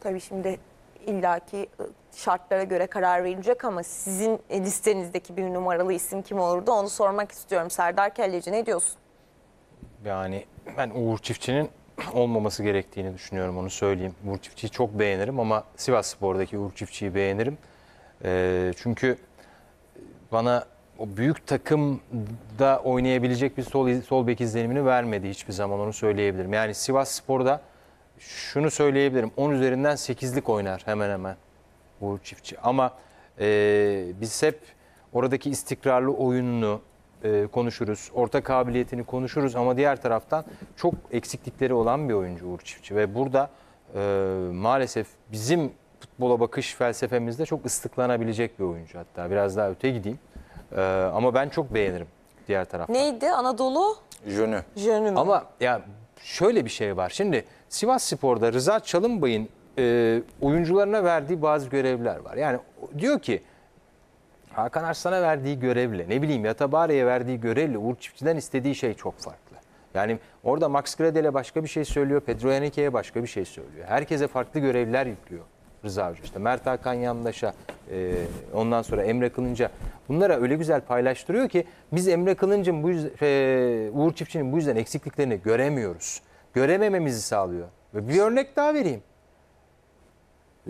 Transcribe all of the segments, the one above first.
Tabii şimdi illaki ıı, şartlara göre karar verilecek ama sizin e, listenizdeki bir numaralı isim kim olurdu onu sormak istiyorum. Serdar Kelleci ne diyorsun? Yani ben Uğur Çiftçi'nin olmaması gerektiğini düşünüyorum onu söyleyeyim. Uğur Çiftçi'yi çok beğenirim ama Sivas Spor'daki Uğur Çiftçi'yi beğenirim. E, çünkü bana o büyük takımda oynayabilecek bir sol, sol bek izlenimini vermedi hiçbir zaman onu söyleyebilirim. Yani Sivas Spor'da şunu söyleyebilirim. 10 üzerinden 8'lik oynar hemen hemen Uğur Çiftçi. Ama e, biz hep oradaki istikrarlı oyununu e, konuşuruz. Orta kabiliyetini konuşuruz ama diğer taraftan çok eksiklikleri olan bir oyuncu Uğur Çiftçi. Ve burada e, maalesef bizim futbola bakış felsefemizde çok ıslıklanabilecek bir oyuncu hatta. Biraz daha öte gideyim. E, ama ben çok beğenirim diğer taraftan. Neydi Anadolu? Jönü. Jönü mü? Ama ya şöyle bir şey var. Şimdi Sivas Spor'da Rıza Çalınbay'ın e, oyuncularına verdiği bazı görevler var. Yani diyor ki Hakan Arslan'a verdiği görevle ne bileyim Yatabare'ye verdiği görevle Uğur Çiftçi'den istediği şey çok farklı. Yani orada Max Gredel'e başka bir şey söylüyor, Pedro Henrique'ye başka bir şey söylüyor. Herkese farklı görevler yüklüyor. Rıza Hoca, işte Mert Hakan Yandaş'a, e, ondan sonra Emre Kılınç'a. Bunlara öyle güzel paylaştırıyor ki biz Emre Kılınç'ın bu yüzden, e, Uğur Çiftçi'nin bu yüzden eksikliklerini göremiyoruz. Göremememizi sağlıyor. Ve bir örnek daha vereyim.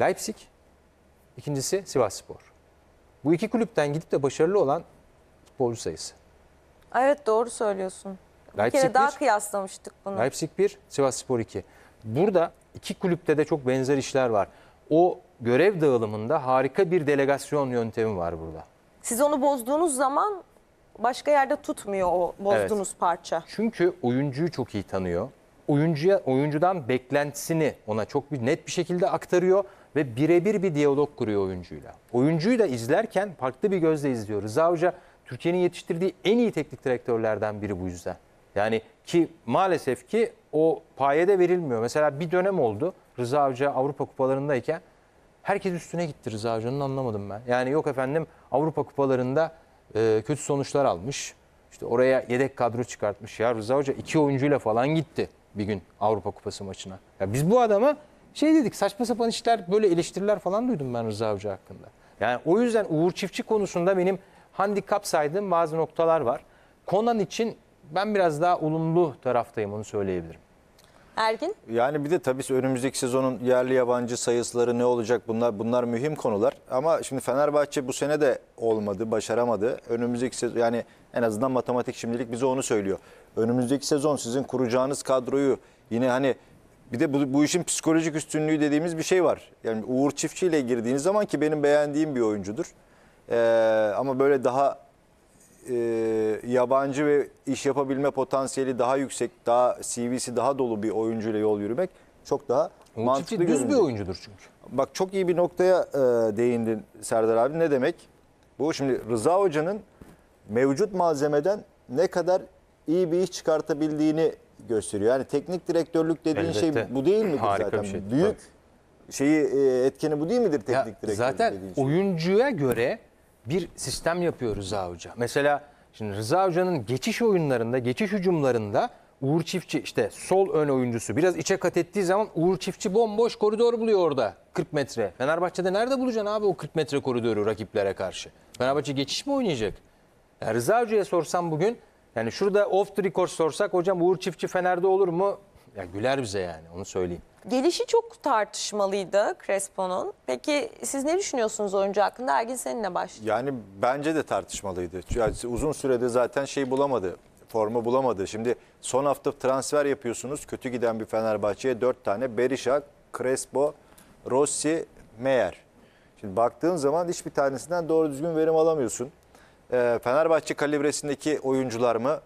Leipzig, ikincisi Sivas Spor. Bu iki kulüpten gidip de başarılı olan futbolcu sayısı. Evet doğru söylüyorsun. Leipzig bir kere daha bir, kıyaslamıştık bunu. Leipzig 1, Sivas Spor 2. Burada iki kulüpte de çok benzer işler var o görev dağılımında harika bir delegasyon yöntemi var burada. Siz onu bozduğunuz zaman başka yerde tutmuyor o bozduğunuz evet. parça. Çünkü oyuncuyu çok iyi tanıyor. Oyuncuya oyuncudan beklentisini ona çok bir net bir şekilde aktarıyor ve birebir bir diyalog kuruyor oyuncuyla. Oyuncuyu da izlerken farklı bir gözle izliyor. Rıza Hoca Türkiye'nin yetiştirdiği en iyi teknik direktörlerden biri bu yüzden. Yani ki maalesef ki o payede verilmiyor. Mesela bir dönem oldu. Rıza Hoca Avrupa kupalarındayken herkes üstüne gitti Rıza Hoca'nın anlamadım ben. Yani yok efendim Avrupa kupalarında e, kötü sonuçlar almış. İşte oraya yedek kadro çıkartmış. Ya Rıza Hoca iki oyuncuyla falan gitti bir gün Avrupa Kupası maçına. Ya biz bu adama şey dedik saçma sapan işler böyle eleştiriler falan duydum ben Rıza Hoca hakkında. Yani o yüzden Uğur Çiftçi konusunda benim handikap saydığım bazı noktalar var. Konan için ben biraz daha olumlu taraftayım onu söyleyebilirim. Ergin? Yani bir de tabii önümüzdeki sezonun yerli yabancı sayısları ne olacak bunlar bunlar mühim konular. Ama şimdi Fenerbahçe bu sene de olmadı, başaramadı. Önümüzdeki sezon yani en azından matematik şimdilik bize onu söylüyor. Önümüzdeki sezon sizin kuracağınız kadroyu yine hani bir de bu, bu işin psikolojik üstünlüğü dediğimiz bir şey var. Yani Uğur Çiftçi ile girdiğiniz zaman ki benim beğendiğim bir oyuncudur. Ee, ama böyle daha e, yabancı ve iş yapabilme potansiyeli daha yüksek, daha CV'si daha dolu bir oyuncuyla yol yürümek çok daha Onun mantıklı düz görünüyor. bir oyuncudur çünkü. Bak çok iyi bir noktaya e, değindin Serdar abi. Ne demek? Bu şimdi Rıza Hoca'nın mevcut malzemeden ne kadar iyi bir iş çıkartabildiğini gösteriyor. Yani teknik direktörlük dediğin şey Elbette. şey bu değil mi zaten? Şey. Büyük şeyi e, etkeni bu değil midir teknik direktörlük Zaten şey? oyuncuya göre bir sistem yapıyor Rıza Hoca. Mesela şimdi Rıza Hoca'nın geçiş oyunlarında, geçiş hücumlarında Uğur Çiftçi işte sol ön oyuncusu biraz içe kat ettiği zaman Uğur Çiftçi bomboş koridor buluyor orada 40 metre. Fenerbahçe'de nerede bulacaksın abi o 40 metre koridoru rakiplere karşı? Fenerbahçe geçiş mi oynayacak? Yani Rıza Hoca'ya sorsam bugün yani şurada off the record sorsak hocam Uğur Çiftçi Fener'de olur mu? Ya güler bize yani onu söyleyeyim. Gelişi çok tartışmalıydı Crespo'nun. Peki siz ne düşünüyorsunuz oyuncu hakkında? Ergin seninle başlayalım. Yani bence de tartışmalıydı. Yani uzun sürede zaten şey bulamadı. Forma bulamadı. Şimdi son hafta transfer yapıyorsunuz. Kötü giden bir Fenerbahçe'ye dört tane Berisha, Crespo, Rossi, Meyer. Şimdi baktığın zaman hiçbir tanesinden doğru düzgün verim alamıyorsun. Ee, Fenerbahçe kalibresindeki oyuncular mı?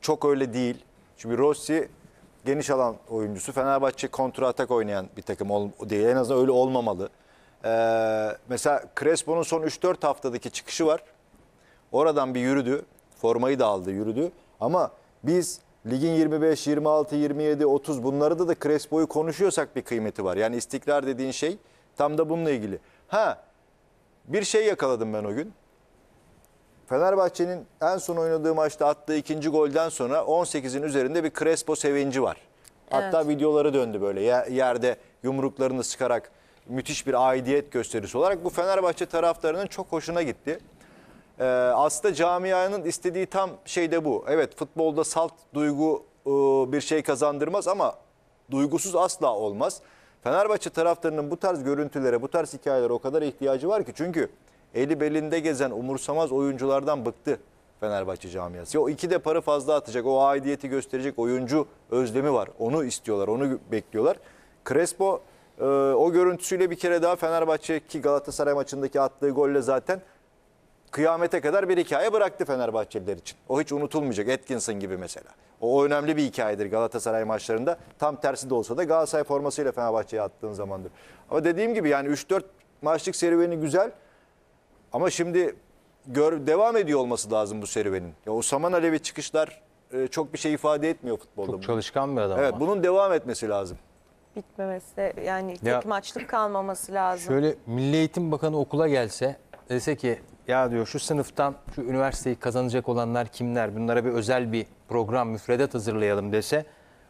Çok öyle değil. Çünkü Rossi geniş alan oyuncusu. Fenerbahçe kontra atak oynayan bir takım ol, değil. En azından öyle olmamalı. Ee, mesela Crespo'nun son 3-4 haftadaki çıkışı var. Oradan bir yürüdü. Formayı da aldı yürüdü. Ama biz ligin 25, 26, 27, 30 bunları da da Crespo'yu konuşuyorsak bir kıymeti var. Yani istikrar dediğin şey tam da bununla ilgili. Ha bir şey yakaladım ben o gün. Fenerbahçe'nin en son oynadığı maçta attığı ikinci golden sonra 18'in üzerinde bir Crespo sevinci var. Hatta evet. videoları döndü böyle yerde yumruklarını sıkarak müthiş bir aidiyet gösterisi olarak. Bu Fenerbahçe taraftarının çok hoşuna gitti. Ee, aslında camianın istediği tam şey de bu. Evet futbolda salt duygu e, bir şey kazandırmaz ama duygusuz asla olmaz. Fenerbahçe taraftarının bu tarz görüntülere, bu tarz hikayelere o kadar ihtiyacı var ki. Çünkü eli belinde gezen umursamaz oyunculardan bıktı Fenerbahçe camiası. O iki de para fazla atacak, o aidiyeti gösterecek oyuncu özlemi var. Onu istiyorlar, onu bekliyorlar. Crespo e, o görüntüsüyle bir kere daha Fenerbahçe ki Galatasaray maçındaki attığı golle zaten kıyamete kadar bir hikaye bıraktı Fenerbahçeliler için. O hiç unutulmayacak. Atkinson gibi mesela. O önemli bir hikayedir Galatasaray maçlarında. Tam tersi de olsa da Galatasaray formasıyla Fenerbahçe'ye attığın zamandır. Ama dediğim gibi yani 3-4 maçlık serüveni güzel. Ama şimdi gör, devam ediyor olması lazım bu serüvenin. Ya o saman alevi çıkışlar e, çok bir şey ifade etmiyor futbolda. Çok çalışkan bir adam. Evet ama. bunun devam etmesi lazım. Bitmemesi yani tek Ya- maçlık kalmaması lazım. Şöyle Milli Eğitim Bakanı okula gelse dese ki ya diyor şu sınıftan şu üniversiteyi kazanacak olanlar kimler? Bunlara bir özel bir program müfredat hazırlayalım dese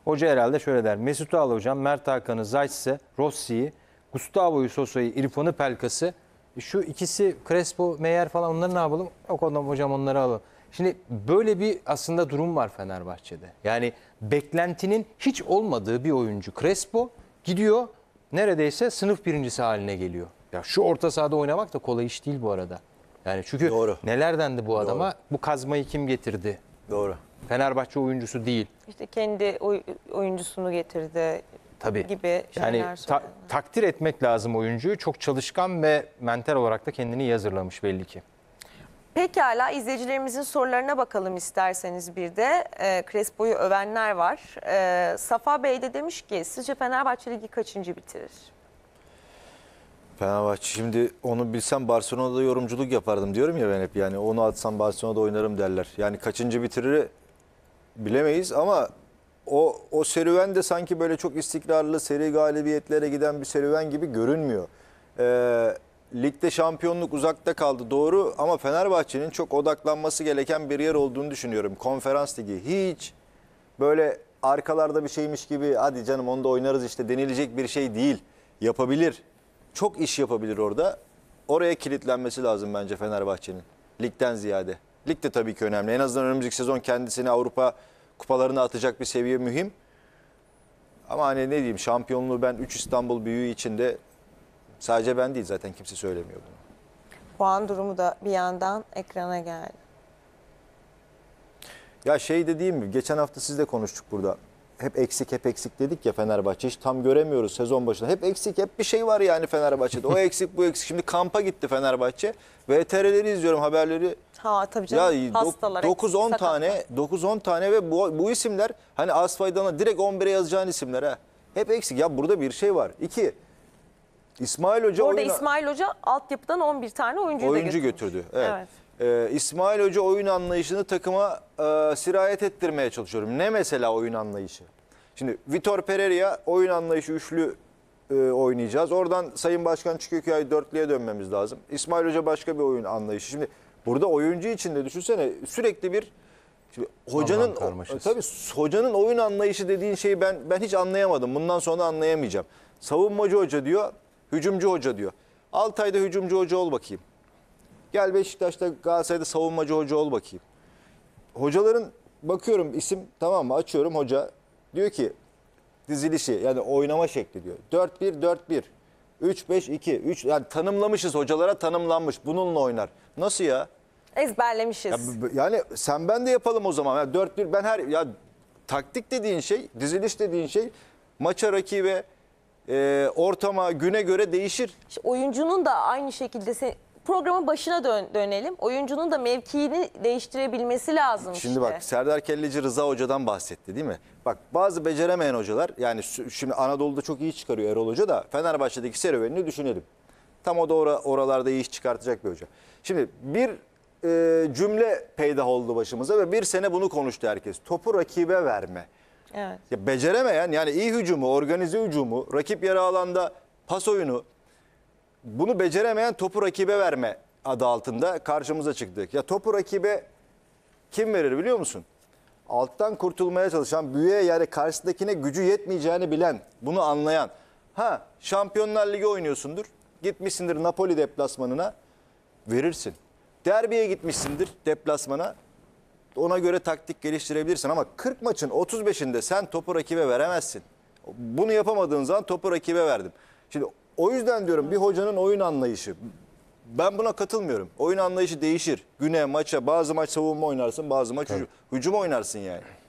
hoca herhalde şöyle der. Mesut Ağla hocam, Mert Hakan'ı, Zayt'sı, Rossi'yi, Gustavo'yu, Sosa'yı, İrfan'ı, Pelkas'ı, şu ikisi Crespo, Meyer falan onları ne yapalım? O ondan hocam onları alalım. Şimdi böyle bir aslında durum var Fenerbahçe'de. Yani beklentinin hiç olmadığı bir oyuncu Crespo gidiyor neredeyse sınıf birincisi haline geliyor. Ya şu orta sahada oynamak da kolay iş değil bu arada. Yani çünkü Doğru. neler dendi bu adama? Doğru. Bu kazmayı kim getirdi? Doğru. Fenerbahçe oyuncusu değil. İşte kendi oy oyuncusunu getirdi. Tabii. gibi şeyler yani, ta- takdir etmek lazım oyuncuyu. Çok çalışkan ve mental olarak da kendini iyi hazırlamış belli ki. Pekala izleyicilerimizin sorularına bakalım isterseniz bir de. E, Crespo'yu övenler var. E, Safa Bey de demiş ki sizce Fenerbahçe Ligi kaçıncı bitirir? Fenerbahçe şimdi onu bilsem Barcelona'da yorumculuk yapardım diyorum ya ben hep. Yani onu atsam Barcelona'da oynarım derler. Yani kaçıncı bitirir bilemeyiz ama o, o serüven de sanki böyle çok istikrarlı seri galibiyetlere giden bir serüven gibi görünmüyor. Ee, ligde şampiyonluk uzakta kaldı doğru ama Fenerbahçe'nin çok odaklanması gereken bir yer olduğunu düşünüyorum. Konferans ligi hiç böyle arkalarda bir şeymiş gibi hadi canım onda oynarız işte denilecek bir şey değil. Yapabilir. Çok iş yapabilir orada. Oraya kilitlenmesi lazım bence Fenerbahçe'nin. Ligden ziyade. Lig de tabii ki önemli. En azından önümüzdeki sezon kendisini Avrupa kupalarını atacak bir seviye mühim. Ama hani ne diyeyim şampiyonluğu ben 3 İstanbul büyüğü içinde sadece ben değil zaten kimse söylemiyor bunu. Puan durumu da bir yandan ekrana geldi. Ya şey dediğim gibi geçen hafta sizle konuştuk burada hep eksik hep eksik dedik ya Fenerbahçe hiç tam göremiyoruz sezon başında. Hep eksik hep bir şey var yani Fenerbahçe'de. O eksik bu eksik. Şimdi kampa gitti Fenerbahçe. VTR'leri izliyorum haberleri. Ha tabii canım. Ya Hastalar. 9-10 tane 9-10 tane ve bu, bu isimler hani Asfaydan'a direkt 11'e yazacağın isimler ha. Hep eksik. Ya burada bir şey var. İki. İsmail Hoca Orada oyuna... İsmail Hoca altyapıdan 11 tane oyuncuyu oyuncu da götürdü. götürdü. Evet. evet e, İsmail Hoca oyun anlayışını takıma e, sirayet ettirmeye çalışıyorum. Ne mesela oyun anlayışı? Şimdi Vitor Pereira oyun anlayışı üçlü e, oynayacağız. Oradan Sayın Başkan çıkıyor ki ay dörtlüye dönmemiz lazım. İsmail Hoca başka bir oyun anlayışı. Şimdi burada oyuncu içinde de düşünsene sürekli bir şimdi hocanın o, tabii hocanın oyun anlayışı dediğin şeyi ben ben hiç anlayamadım. Bundan sonra anlayamayacağım. Savunmacı hoca diyor, hücumcu hoca diyor. Altay'da hücumcu hoca ol bakayım. Gel Beşiktaş'ta Galatasaray'da savunmacı hoca ol bakayım. Hocaların bakıyorum isim tamam mı açıyorum hoca diyor ki dizilişi yani oynama şekli diyor. 4-1-4-1. 3-5-2. 3 yani tanımlamışız hocalara tanımlanmış. Bununla oynar. Nasıl ya? Ezberlemişiz. Ya, yani sen ben de yapalım o zaman. Yani 4-1 ben her ya taktik dediğin şey, diziliş dediğin şey maça rakibe e, ortama, güne göre değişir. İşte oyuncunun da aynı şekilde se programın başına dön dönelim. Oyuncunun da mevkiini değiştirebilmesi lazım Şimdi işte. bak Serdar Kelleci Rıza Hoca'dan bahsetti değil mi? Bak bazı beceremeyen hocalar yani şimdi Anadolu'da çok iyi çıkarıyor Erol Hoca da Fenerbahçe'deki serüvenini düşünelim. Tam o da or oralarda iyi iş çıkartacak bir hoca. Şimdi bir e, cümle peydah oldu başımıza ve bir sene bunu konuştu herkes. Topu rakibe verme. Evet. Ya beceremeyen yani iyi hücumu, organize hücumu, rakip yarı alanda pas oyunu bunu beceremeyen topu rakibe verme adı altında karşımıza çıktık. Ya topu rakibe kim verir biliyor musun? Alttan kurtulmaya çalışan, büyüye yani karşısındakine gücü yetmeyeceğini bilen, bunu anlayan. Ha Şampiyonlar Ligi oynuyorsundur. Gitmişsindir Napoli deplasmanına verirsin. Derbiye gitmişsindir deplasmana. Ona göre taktik geliştirebilirsin ama 40 maçın 35'inde sen topu rakibe veremezsin. Bunu yapamadığın zaman topu rakibe verdim. Şimdi o yüzden diyorum bir hocanın oyun anlayışı. Ben buna katılmıyorum. Oyun anlayışı değişir. Güne, maça, bazı maç savunma oynarsın, bazı maç hücum, hücum oynarsın yani.